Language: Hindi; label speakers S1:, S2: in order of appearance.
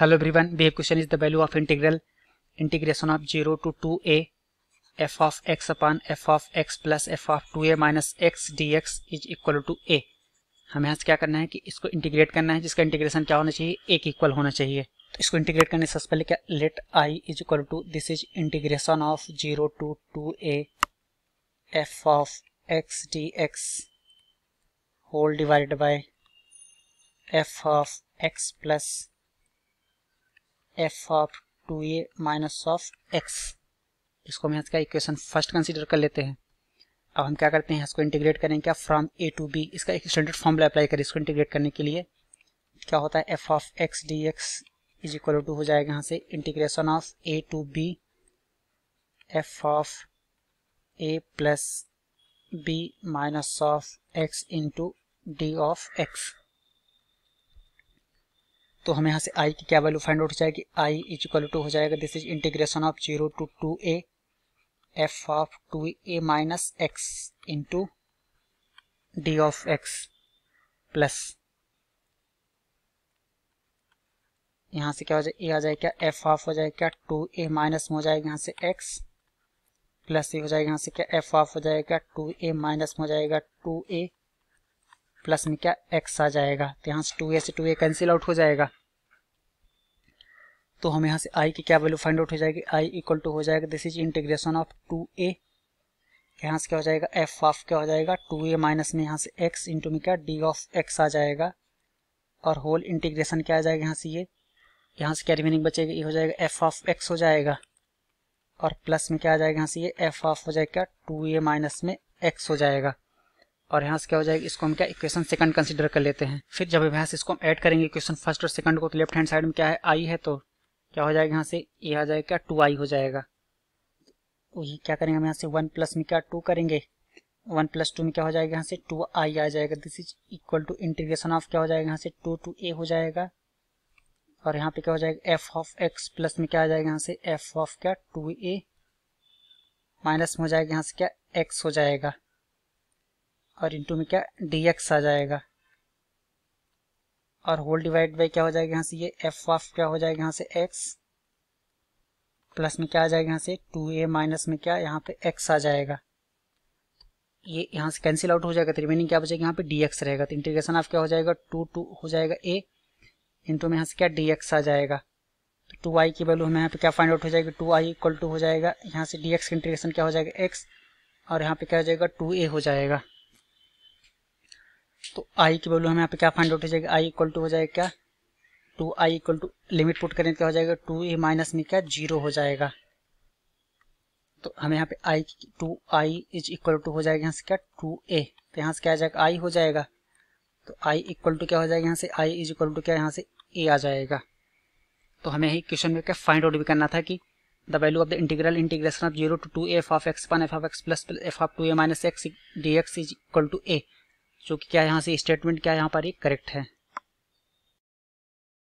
S1: hello everyone one question is the value of integral integration of zero to two a f of x upon f of x plus F of two A minus x D x is equal to a हमें यहाँ से क्या करना है कि इसको इंटीग्रेट करना है जिसका इंटीग्रेशन क्या होना चाहिए एक इक्वल होना चाहिए तो इसको इंटीग्रेट करने से सबसे पहले क्या let I is equal to this is integration of zero to two a f of x D x whole divide by f of x plus F of two A minus of x इसको हम इसका इक्वेशन फर्स्ट कंसीडर कर लेते हैं अब हम क्या करते हैं इसको इंटीग्रेट करेंगे क्या फ्रॉम ए टू बी इसका एक स्टैंडर्ड फॉर्मूला अप्लाई करें इसको इंटीग्रेट करने के लिए क्या होता है f of x D x is equal to हो जाएगा यहाँ से integration of a to b f of a plus b minus of x into d of x तो हमें यहाँ से आई की क्या वैल्यू फाइंड आउट हो जाएगी आई इज इक्वल टू हो जाएगा this is integration of zero to two a f of two A minus x into d of x plus यहाँ से क्या हो जाए ए आ जाएगा क्या एफ ऑफ हो जाएगा क्या टू ए माइनस में हो जाएगा यहाँ से एक्स प्लस ये हो जाएगा यहाँ से क्या एफ ऑफ हो जाएगा टू ए माइनस में हो जाएगा टू ए प्लस में क्या एक्स आ जाएगा तो यहाँ से टू ए से टू ए कैंसिल आउट हो जाएगा तो हम यहाँ से आई की क्या वैल्यू फाइंड आउट हो जाएगी आई इक्वल टू हो जाएगा this is integration of two A यहाँ से क्या हो जाएगा एफ ऑफ क्या हो जाएगा टू ए माइनस में यहाँ से एक्स इंटू में क्या डी ऑफ एक्स आ जाएगा और होल इंटीग्रेशन क्या आ जाएगा यहाँ से ये यहाँ से क्या रिमेनिंग बचेगा ये हो जाएगा एफ ऑफ एक्स हो जाएगा और प्लस में क्या आ जाएगा यहाँ से ये एफ ऑफ हो जाएगा टू ए माइनस में एक्स हो जाएगा और यहाँ से क्या हो जाएगा इसको हम क्या इक्वेशन सेकंड कंसिडर कर लेते हैं फिर जब यहाँ से इसको हम ऐड करेंगे इक्वेशन फर्स्ट और सेकंड को तो लेफ्ट हैंड साइड में क्या है आई है तो क्या हो जाएगा यहाँ से ये आ जाएगा क्या टू आई हो जाएगा तो ये क्या करेंगे हम यहाँ से वन प्लस में क्या टू करेंगे वन प्लस टू में क्या हो जाएगा यहाँ से टू आई आ जाएगा this is equal to integration of क्या हो जाएगा यहाँ से टू टू ए हो जाएगा और यहाँ पे क्या हो जाएगा एफ ऑफ एक्स प्लस में क्या आ जाएगा यहाँ से एफ ऑफ क्या टू ए माइनस में हो जाएगा यहाँ से क्या एक्स हो जाएगा और इंटू में क्या डी एक्स आ जाएगा और होल डिवाइड बाई क्या हो जाएगा यहाँ से ये एफ ऑफ क्या हो जाएगा यहाँ से एक्स प्लस में क्या आ जाएगा यहाँ से टू ए माइनस में क्या यहाँ पे एक्स आ जाएगा ये यहाँ से कैंसिल आउट हो जाएगा तो रिमेनिंग क्या बचेगा यहाँ पे डी रहेगा तो इंटीग्रेशन ऑफ क्या हो जाएगा टू टू हो जाएगा ए इंटू में यहाँ से क्या डी एक्स आ जाएगा तो टू आई की वैल्यू हमें यहाँ पे क्या फाइंड आउट हो जाएगी टू आई इक्वल टू हो जाएगा यहाँ से डी एक्स का इंटीग्रेशन क्या हो जाएगा एक्स और यहाँ पे क्या हो जाएगा टू ए हो जाएगा तो i की वैल्यू हमें यहाँ पे क्या फाइंड आउट हो जाएगा i इक्वल टू हो जाएगा क्या two I equal to limit put करें तो क्या हो जाएगा टू ए माइनस में क्या जीरो हो जाएगा तो हमें यहाँ पे I two I is equal to हो जाएगा यहाँ से क्या टू ए तो यहाँ से क्या आ जाएगा i हो जाएगा तो i इक्वल टू क्या हो जाएगा यहाँ से i इज इक्वल टू क्या यहाँ से a आ जाएगा तो हमें यही क्वेश्चन में क्या फाइंड आउट भी करना था कि the value of the integral integration of zero to two F of X one F of x plus F of two A minus x D x is equal to A चूंकि क्या यहाँ से स्टेटमेंट क्या यहाँ पर एक करेक्ट है